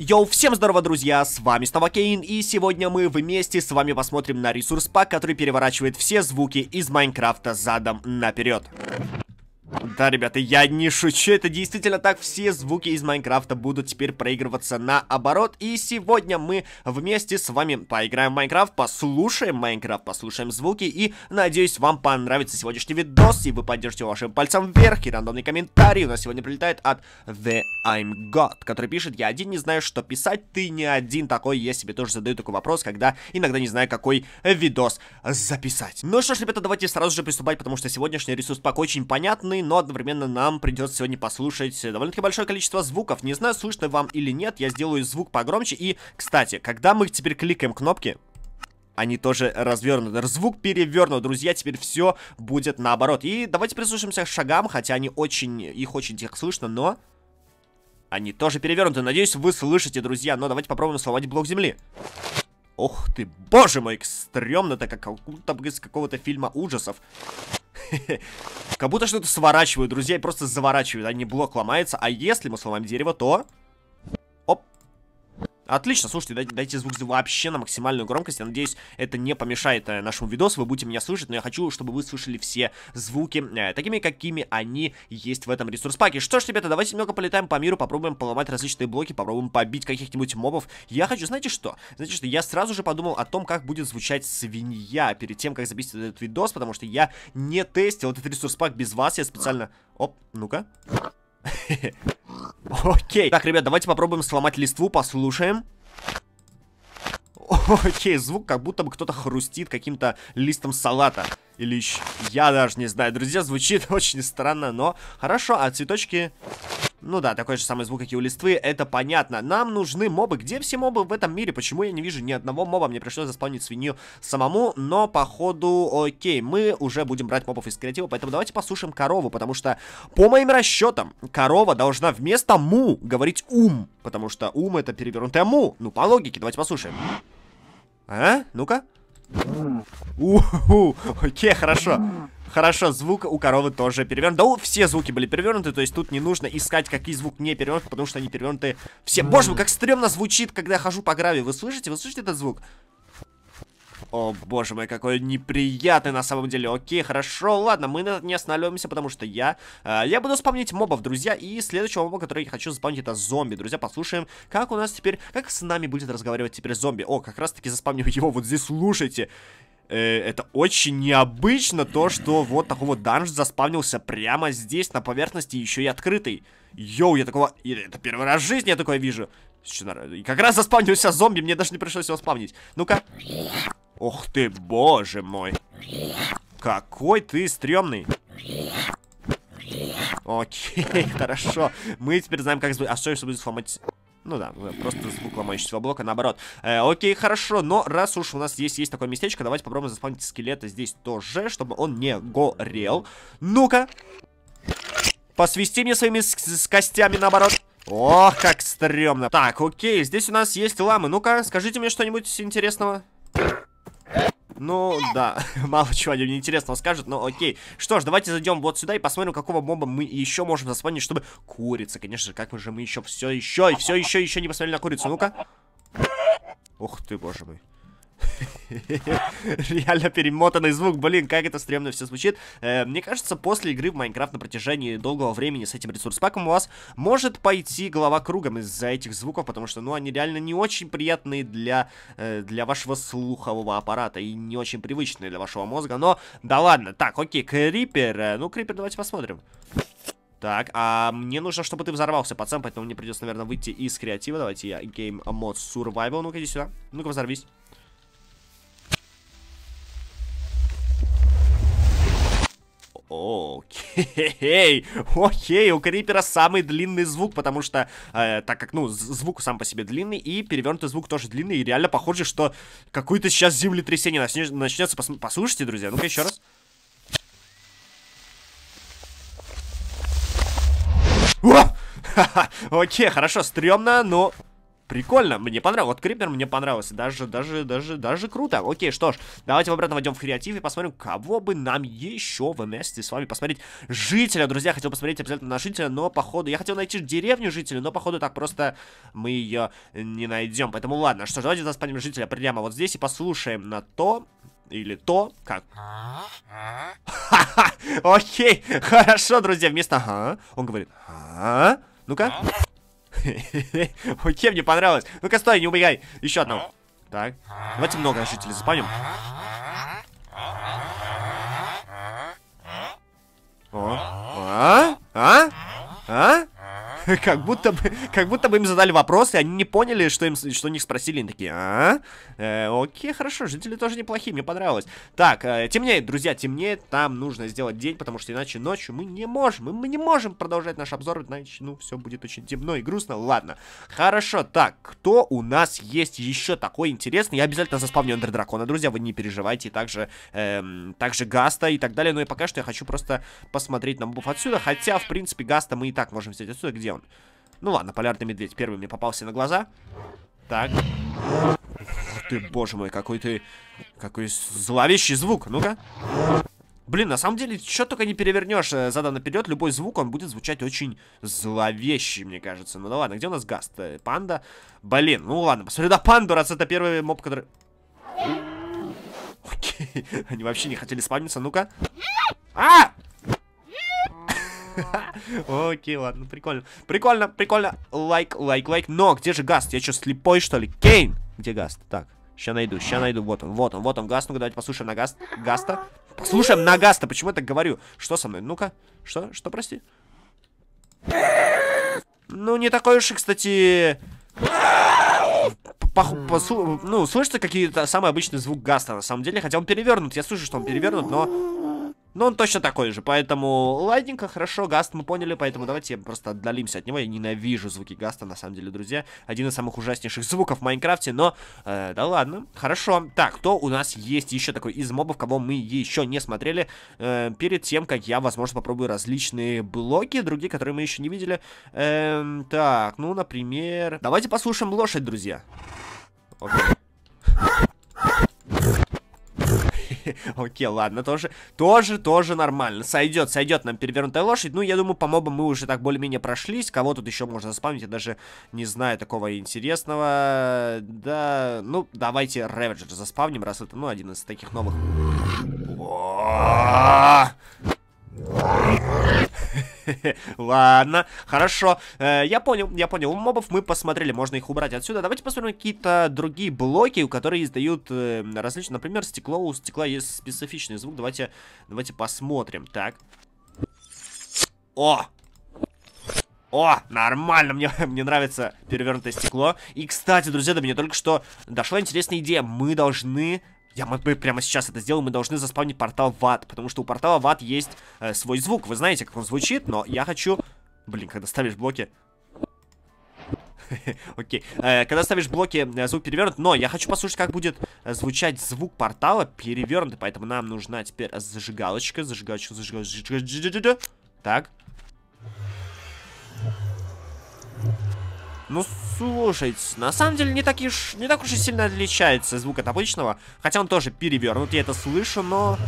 Йоу, всем здорово, друзья, с вами снова Кейн, и сегодня мы вместе с вами посмотрим на ресурс пак, который переворачивает все звуки из Майнкрафта задом наперед. Да, ребята, я не шучу, это действительно так, все звуки из Майнкрафта будут теперь проигрываться наоборот, и сегодня мы вместе с вами поиграем в Майнкрафт, послушаем Майнкрафт, послушаем звуки, и надеюсь, вам понравится сегодняшний видос, и вы поддержите вашим пальцем вверх, и рандомный комментарий у нас сегодня прилетает от The I'm God, который пишет, я один не знаю, что писать, ты не один такой, я себе тоже задаю такой вопрос, когда иногда не знаю, какой э, видос записать. Ну что ж, ребята, давайте сразу же приступать, потому что сегодняшний ресурс пак очень понятный, полный, но одновременно нам придется сегодня послушать довольно-таки большое количество звуков. Не знаю, слышно вам или нет, я сделаю звук погромче. И, кстати, когда мы теперь кликаем кнопки, они тоже развернуты. Звук перевернут, друзья, теперь все будет наоборот. И давайте прислушаемся к шагам, хотя они очень, их очень тихо слышно, но... Они тоже перевернуты, надеюсь, вы слышите, друзья. Но давайте попробуем сломать блок земли. Ох ты, боже мой, стрёмно-то, как будто из какого-то фильма ужасов. Как будто что-то сворачивают, друзья, просто заворачивают, а не блок ломается. А если мы сломаем дерево, то... Отлично, слушайте, дайте, дайте звук вообще на максимальную громкость. Я надеюсь, это не помешает э, нашему видосу, вы будете меня слышать, но я хочу, чтобы вы слышали все звуки, э, такими, какими они есть в этом ресурс-паке. Что ж, ребята, давайте немного полетаем по миру, попробуем поломать различные блоки, попробуем побить каких-нибудь мобов. Я хочу, знаете что? Знаете что, я сразу же подумал о том, как будет звучать свинья перед тем, как записать этот видос, потому что я не тестил этот ресурс-пак без вас, я специально... Оп, ну-ка... Окей. Так, ребят, давайте попробуем сломать листву, послушаем. Окей, звук как будто бы кто-то хрустит каким-то листом салата. Или еще... Я даже не знаю. Друзья, звучит очень странно, но... Хорошо, а цветочки... Ну да, такой же самый звук, как и у листвы, это понятно. Нам нужны мобы. Где все мобы в этом мире? Почему я не вижу ни одного моба? Мне пришлось заспавнить свинью самому, но походу, окей, мы уже будем брать мобов из креатива, поэтому давайте послушаем корову, потому что, по моим расчетам, корова должна вместо му говорить ум, потому что ум это перевернутая му. Ну, по логике, давайте послушаем. А? Ну-ка. Уху, окей, хорошо. Хорошо, звук у коровы тоже перевернут. Да, все звуки были перевернуты, то есть тут не нужно искать, какие звук не перевернуты, потому что они перевернуты все. Боже мой, как стрёмно звучит, когда я хожу по гравию. Вы слышите? Вы слышите этот звук? О, боже мой, какой неприятный на самом деле. Окей, хорошо, ладно, мы на не останавливаемся, потому что я... Э, я буду спамнить мобов, друзья, и следующего моба, который я хочу вспомнить, это зомби. Друзья, послушаем, как у нас теперь... Как с нами будет разговаривать теперь зомби. О, как раз-таки заспамню его вот здесь, слушайте. Э, это очень необычно то, что вот такой вот данж заспавнился прямо здесь, на поверхности, еще и открытый. Йоу, я такого... Это первый раз в жизни я такое вижу. И как раз заспавнился зомби, мне даже не пришлось его спавнить. Ну-ка. Ох ты, боже мой. Какой ты стрёмный. Окей, хорошо. Мы теперь знаем, как... А что, если будет сломать... Ну да, просто звук ломающегося блока, наоборот. Э, окей, хорошо, но раз уж у нас здесь есть такое местечко, давайте попробуем заспавнить скелета здесь тоже, чтобы он не горел. Ну-ка! Посвисти мне своими с, с костями, наоборот. Ох, как стрёмно. Так, окей, здесь у нас есть ламы. Ну-ка, скажите мне что-нибудь интересного. Ну, да, мало чего они мне интересного скажут, но окей. Что ж, давайте зайдем вот сюда и посмотрим, какого моба мы еще можем заспавнить, чтобы... Курица, конечно же, как мы же мы еще все еще и все еще еще не посмотрели на курицу. Ну-ка. Ух ты, боже мой. Реально перемотанный звук, блин, как это стремно все звучит. Э, мне кажется, после игры в Майнкрафт на протяжении долгого времени с этим ресурс-паком у вас может пойти голова кругом из-за этих звуков, потому что, ну, они реально не очень приятные для, э, для вашего слухового аппарата и не очень привычные для вашего мозга, но да ладно. Так, окей, Крипер. Э, ну, Крипер, давайте посмотрим. Так, а мне нужно, чтобы ты взорвался, пацан, поэтому мне придется, наверное, выйти из креатива. Давайте я Game Mode Survival. Ну-ка, иди сюда. Ну-ка, взорвись. Эй, Окей, у Крипера самый длинный звук, потому что, э, так как, ну, звук сам по себе длинный, и перевернутый звук тоже длинный, и реально похоже, что какое-то сейчас землетрясение начнется. Пос послушайте, друзья, ну-ка еще раз. О! Ха-ха, окей, хорошо, стрёмно, но... Прикольно, мне понравилось. Вот Крипер мне понравился. Даже, даже, даже, даже круто. Окей, что ж, давайте обратно войдем в креатив и посмотрим, кого бы нам еще вместе с вами посмотреть. Жителя, друзья, хотел посмотреть обязательно на жителя, но походу... Я хотел найти деревню жителя, но походу так просто мы ее не найдем. Поэтому ладно, что ж, давайте заспаним жителя прямо вот здесь и послушаем на то, или то, как? Ха-ха, окей, хорошо, друзья, вместо «ха» он говорит «ха». Ну-ка. А? Ой, мне понравилось. Ну-ка, стой, не убегай. Еще одного. Так. Давайте много жителей запомним. Как будто бы, как будто бы им задали вопрос, и они не поняли, что им, что них спросили, они такие, а? Э, окей, хорошо, жители тоже неплохие, мне понравилось. Так, э, темнеет, друзья, темнеет, там нужно сделать день, потому что иначе ночью мы не можем, мы не можем продолжать наш обзор, иначе, ну, все будет очень темно и грустно, ладно. Хорошо, так, кто у нас есть еще такой интересный? Я обязательно заспавню Эндер Дракона, друзья, вы не переживайте, и также, эм, также Гаста и так далее, но ну и пока что я хочу просто посмотреть на мобов отсюда, хотя, в принципе, Гаста мы и так можем взять отсюда, где он? Ну ладно, полярный медведь первый мне попался на глаза. Так. Ух ты, боже мой, какой ты... Какой зловещий звук. Ну-ка. Блин, на самом деле, что только не перевернешь э, задан наперед, любой звук, он будет звучать очень зловещий, мне кажется. Ну да ладно, где у нас гаст? Э, панда? Блин, ну ладно, посмотри на панду, раз это первый моб, который... Окей, они вообще не хотели спавниться, ну-ка. А! Окей, ладно, ну прикольно. Прикольно, прикольно. Лайк, лайк, лайк. Но где же Гаст? Я что, слепой, что ли? Кейн! Где Гаст? Так, сейчас найду, сейчас найду. Вот он, вот он, вот он, Гаст. Ну-ка, давайте послушаем на Гаст. Гаста. Послушаем на Гаста. Почему я так говорю? Что со мной? Ну-ка, что? Что, прости? Ну, не такой уж и, кстати... Поху, посу, ну, слышится какие-то самый обычный звук Гаста, на самом деле, хотя он перевернут. Я слышу, что он перевернут, но но ну, он точно такой же, поэтому ладненько, хорошо, Гаст мы поняли, поэтому давайте просто отдалимся от него. Я ненавижу звуки Гаста, на самом деле, друзья. Один из самых ужаснейших звуков в Майнкрафте, но э, да ладно. Хорошо, так, кто у нас есть еще такой из мобов, кого мы еще не смотрели э, перед тем, как я, возможно, попробую различные блоки, другие, которые мы еще не видели. Э, так, ну, например... Давайте послушаем лошадь, друзья. Окей. Окей, ладно, тоже, тоже, тоже нормально. Сойдет, сойдет нам перевернутая лошадь. Ну, я думаю, по мобам мы уже так более-менее прошлись. Кого тут еще можно заспамить, я даже не знаю такого интересного. Да, ну, давайте Ravager заспавним, раз это, ну, один из таких новых. Ладно, хорошо. Э, я понял, я понял. Мобов мы посмотрели, можно их убрать отсюда. Давайте посмотрим какие-то другие блоки, у которые издают э, различные. Например, стекло. У стекла есть специфичный звук. Давайте, давайте посмотрим. Так. О! О, нормально, мне, мне нравится перевернутое стекло. И, кстати, друзья, до меня только что дошла интересная идея. Мы должны я, мы прямо сейчас это сделаем, мы должны заспавнить портал в ад, потому что у портала в ад есть э, свой звук. Вы знаете, как он звучит, но я хочу... Блин, когда ставишь блоки... Окей. Э, когда ставишь блоки, э, звук перевернут. Но я хочу послушать, как будет э, звучать звук портала перевернутый. Поэтому нам нужна теперь зажигалочка. Зажигалочка, зажигалочка. Так. Ну, слушайте, на самом деле не, так и не так уж и сильно отличается звук от обычного. Хотя он тоже перевернут, я это слышу, но...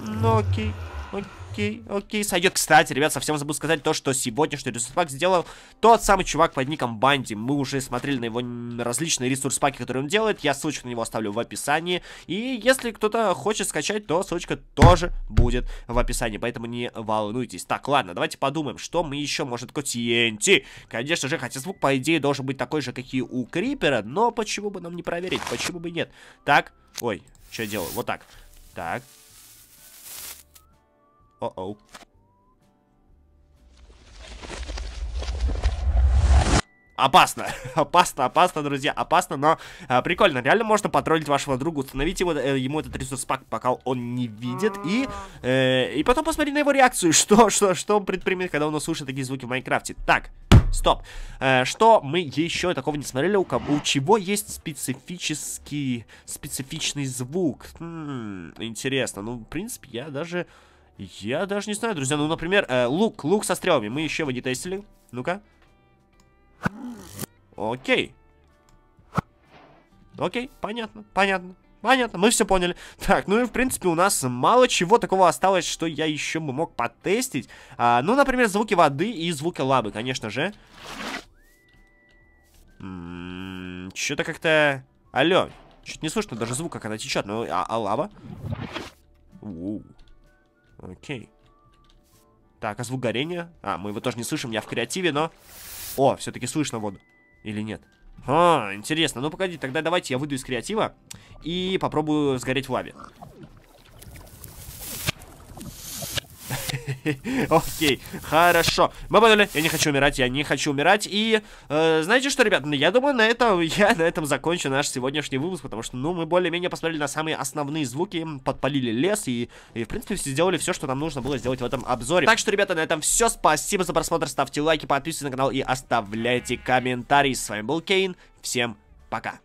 Ну, окей. Окей окей, окей, сойдет. Кстати, ребят, совсем забыл сказать то, что сегодняшний ресурс-пак сделал тот самый чувак под ником Банди. Мы уже смотрели на его различные ресурс-паки, которые он делает. Я ссылочку на него оставлю в описании. И если кто-то хочет скачать, то ссылочка тоже будет в описании. Поэтому не волнуйтесь. Так, ладно, давайте подумаем, что мы еще может такое TNT. Конечно же, хотя звук, по идее, должен быть такой же, как и у Крипера. Но почему бы нам не проверить? Почему бы нет? Так, ой, что я делаю? Вот так. Так, о-оу. опасно, опасно, опасно, друзья, опасно, но э, прикольно, реально можно потроллить вашего друга, установить его, э, ему этот ресурс пак, пока он не видит, и, э, и потом посмотри на его реакцию, что, что, что он предпримет, когда он услышит такие звуки в Майнкрафте. Так, стоп, э, что мы еще такого не смотрели, у, кого, у чего есть специфический, специфичный звук? М хм, интересно, ну, в принципе, я даже... Я даже не знаю, друзья. Ну, например, э, лук. Лук со стрелами. Мы еще его не тестили. Ну-ка. Окей. Окей, понятно, понятно. Понятно, мы все поняли. Так, ну и в принципе у нас мало чего такого осталось, что я еще бы мог потестить. А, ну, например, звуки воды и звуки лабы, конечно же. М-м, Что-то как-то... Алло, чуть не слышно даже звука, когда течет, но... А, а лава? У -у. Окей. Так, а звук горения? А, мы его тоже не слышим, я в креативе, но... О, все-таки слышно воду. Или нет? А, интересно. Ну, погоди, тогда давайте я выйду из креатива и попробую сгореть в лаве. Окей, хорошо. Мы поняли? я не хочу умирать, я не хочу умирать. И э, знаете что, ребят, ну, я думаю, на этом я на этом закончу наш сегодняшний выпуск, потому что, ну, мы более-менее посмотрели на самые основные звуки, подпалили лес и, и, в принципе, сделали все, что нам нужно было сделать в этом обзоре. Так что, ребята, на этом все. Спасибо за просмотр, ставьте лайки, подписывайтесь на канал и оставляйте комментарии. С вами был Кейн, всем пока.